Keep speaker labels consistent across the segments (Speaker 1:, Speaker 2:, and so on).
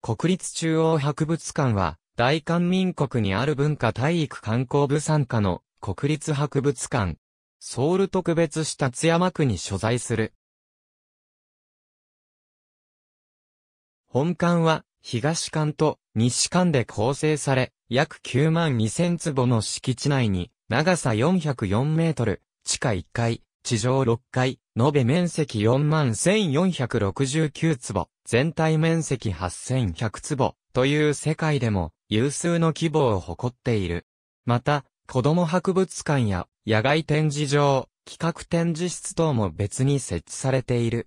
Speaker 1: 国立中央博
Speaker 2: 物館は、大韓民国にある文化体育観光部傘下の国立博物館、ソウル特別市立山区に所在する。
Speaker 1: 本館は東館と
Speaker 2: 西館で構成され、約9万2000坪の敷地内に長さ404メートル、地下1階、地上6階、延べ面積41,469万坪、全体面積8,100坪、という世界でも有数の規模を誇っている。また、子供博物館や野外展示場、企画展示室等も別に設置されている。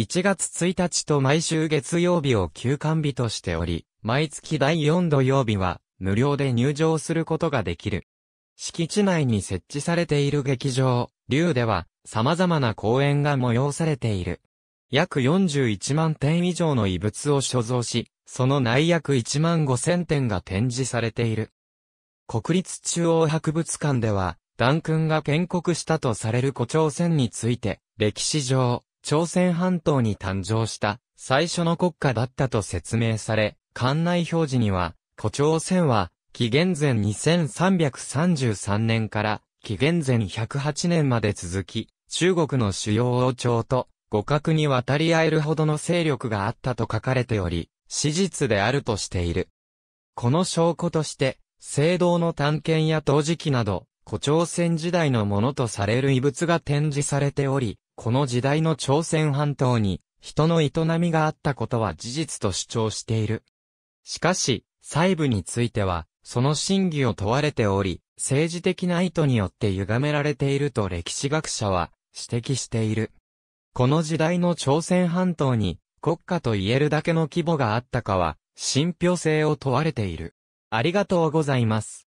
Speaker 2: 1月1日と毎週月曜日を休館日としており、毎月第4土曜日は無料で入場することができる。敷地内に設置されている劇場、竜では、様々な公演が催されている。約41万点以上の遺物を所蔵し、その内約1万5千点が展示されている。国立中央博物館では、ダン君が建国したとされる古朝鮮について、歴史上、朝鮮半島に誕生した最初の国家だったと説明され、館内表示には、古朝鮮は紀元前2333年から紀元前108年まで続き、中国の主要王朝と互角に渡り合えるほどの勢力があったと書かれており、史実であるとしている。この証拠として、聖堂の探検や陶磁器など、古朝鮮時代のものとされる遺物が展示されており、この時代の朝鮮半島に人の営みがあったことは事実と主張している。しかし、細部については、その真偽を問われており、政治的な意図によって歪められていると歴史学者は指摘している。この時代の朝鮮半島に国家と言えるだけの規模があったかは、信憑性を問
Speaker 1: われている。ありがとうございます。